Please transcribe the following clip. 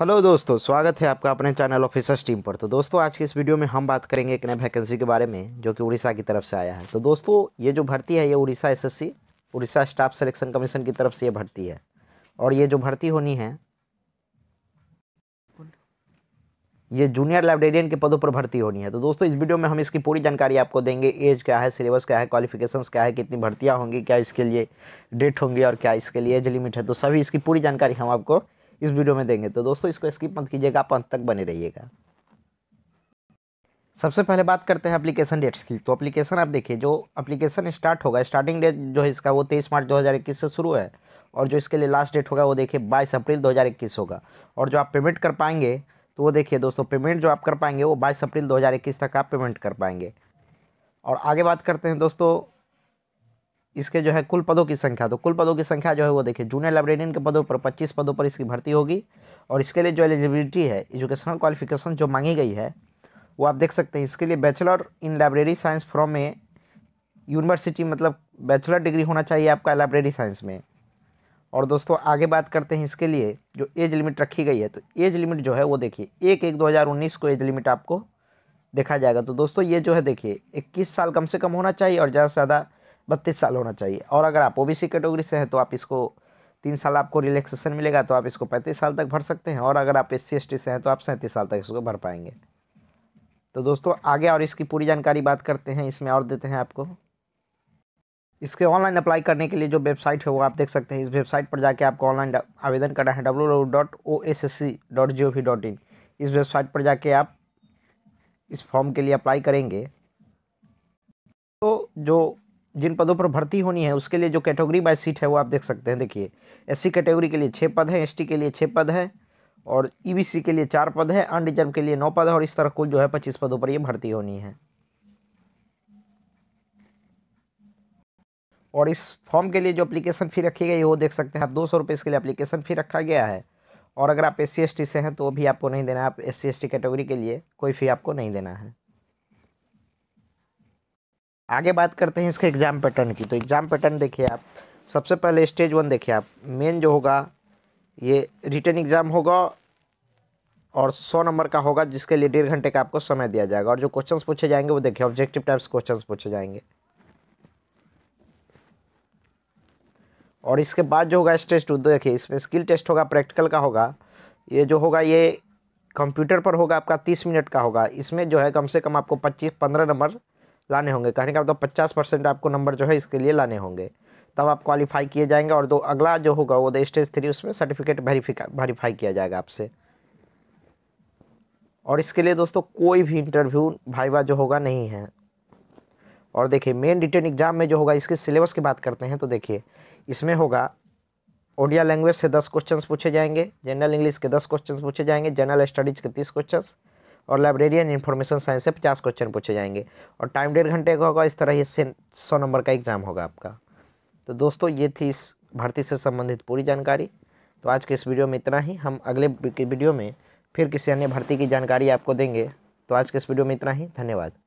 hello दोस्तों स्वागत है आपका अपने चैनल ऑफिसर्स टीम पर तो दोस्तों आज की इस वीडियो में हम बात करेंगे एक नए वैकेंसी के बारे में जो कि उड़ीसा की तरफ से आया है तो दोस्तों ये जो भर्ती है ये Orissa SSC Orissa staff selection commission की तरफ से ये भर्ती है और ये जो भर्ती होनी है ये जूनियर लाइब्रेरियन के पदों पर भर्ती होनी है तो दोस्तों इस वीडियो में हम इसकी पूरी जानकारी आपको देंगे एज क्या है सिलेबस क्या है क्वालिफिकेशंस क्या है कितनी भर्तियाँ होंगी क्या इसके लिए डेट होंगी और क्या इसके लिए एज लिमिट है तो सभी इसकी पूरी जानकारी हम आपको इस वीडियो में देंगे तो दोस्तों इसको स्किप मत कीजिएगा आप अंत तक बने रहिएगा सबसे पहले बात करते हैं एप्लीकेशन डेट्स की तो एप्लीकेशन आप देखिए जो एप्लीकेशन स्टार्ट होगा स्टार्टिंग डेट जो है इसका वो तेईस मार्च दो से शुरू है और जो इसके लिए लास्ट डेट होगा वो देखिए बाईस अप्रैल दो होगा और जो आप पेमेंट कर पाएंगे तो वो देखिए दोस्तों पेमेंट जो आप कर पाएंगे वो बाईस अप्रैल 2021 तक आप पेमेंट कर पाएंगे और आगे बात करते हैं दोस्तों इसके जो है कुल पदों की संख्या तो कुल पदों की संख्या जो है वो देखिए जूनियर लाइब्रेरियन के पदों पर पच्चीस पदों पर इसकी भर्ती होगी और इसके लिए जो एलिजिबिलिटी है एजुकेशनल क्वालिफिकेशन जो मांगी गई है वो आप देख सकते हैं इसके लिए bachelor in library science from a university मतलब बैचलर डिग्री होना चाहिए आपका लाइब्रेरी साइंस में और दोस्तों आगे बात करते हैं इसके लिए जो एज लिमिट रखी गई है तो एज लिमिट जो है वो देखिए एक एक दो हज़ार उन्नीस को एज लिमिट आपको देखा जाएगा तो दोस्तों ये जो है देखिए इक्कीस साल कम से कम होना चाहिए और ज़्यादा से ज़्यादा बत्तीस साल होना चाहिए और अगर आप ओबीसी कैटेगरी से हैं तो आप इसको तीन साल आपको रिलैक्सेशन मिलेगा तो आप इसको पैंतीस साल तक भर सकते हैं और अगर आप एस सी से हैं तो आप सैंतीस साल तक इसको भर पाएंगे तो दोस्तों आगे और इसकी पूरी जानकारी बात करते हैं इसमें और देते हैं आपको इसके ऑनलाइन अप्लाई करने के लिए जो वेबसाइट है वो आप देख सकते हैं इस वेबसाइट पर जाके आपको ऑनलाइन आवेदन करना है W W dot O S S C dot G O V dot in इस वेबसाइट पर जाके आप इस फॉर्म के लिए अप्लाई करेंगे तो जो जिन पदों पर भर्ती होनी है उसके लिए जो कैटेगरी बाय सीट है वो आप देख सकते हैं देखिए सी कैटेगरी के लिए छः पद हैं टी के लिए छः पद हैं और सी e के लिए चार पद हैं अनरिजर्व के लिए नौ पद है और इस तरह कुल जो है पच्चीस पदों पर ये भर्ती होनी है और इस फॉर्म के लिए जो एप्लीकेशन फ़ी रखी गई है वो देख सकते हैं आप दो सौ रुपये इसके लिए एप्लीकेशन फ़ी रखा गया है और अगर आप एस सी से हैं तो भी आपको नहीं देना है आप एस सी कैटेगरी के लिए कोई फ़ी आपको नहीं देना है आगे बात करते हैं इसके एग्ज़ाम पैटर्न की तो एग्ज़ाम पैटर्न देखिए आप सबसे पहले स्टेज वन देखिए आप मेन जो होगा ये रिटर्न एग्ज़ाम होगा और सौ नंबर का होगा जिसके लिए डेढ़ घंटे का आपको समय दिया जाएगा और जो क्वेश्चंस पूछे जाएंगे वो देखिए ऑब्जेक्टिव टाइप्स क्वेश्चंस पूछे जाएंगे और इसके बाद जो होगा स्टेज टू देखिए इसमें स्किल टेस्ट होगा प्रैक्टिकल का होगा ये जो होगा ये कंप्यूटर पर होगा आपका तीस मिनट का होगा इसमें जो है कम से कम आपको पच्चीस पंद्रह नंबर लाने होंगे कहने का मतलब पचास परसेंट आपको नंबर जो है इसके लिए लाने होंगे तब आप क्वालिफाई किए जाएंगे और दो अगला जो होगा वो द स्टेज थ्री उसमें सर्टिफिकेट वेरीफिका वेरीफाई किया जाएगा आपसे और इसके लिए दोस्तों कोई भी इंटरव्यू भाईवा जो होगा नहीं है और देखिए मेन रिटर्न एग्जाम में जो होगा इसके सिलेबस की बात करते हैं तो देखिए इसमें होगा ओडिया लैंग्वेज से दस क्वेश्चन पूछे जाएंगे जनरल इंग्लिश के दस क्वेश्चन पूछे जाएंगे जनरल स्टडीज के तीस क्वेश्चन और लाइब्रेरियन इन्फॉर्मेशन साइंस से पचास क्वेश्चन पूछे जाएंगे और टाइम डेढ़ घंटे का होगा इस तरह ये सौ नंबर का एग्ज़ाम होगा आपका तो दोस्तों ये थी इस भर्ती से संबंधित पूरी जानकारी तो आज के इस वीडियो में इतना ही हम अगले वीडियो में फिर किसी अन्य भर्ती की जानकारी आपको देंगे तो आज के इस वीडियो में इतना ही धन्यवाद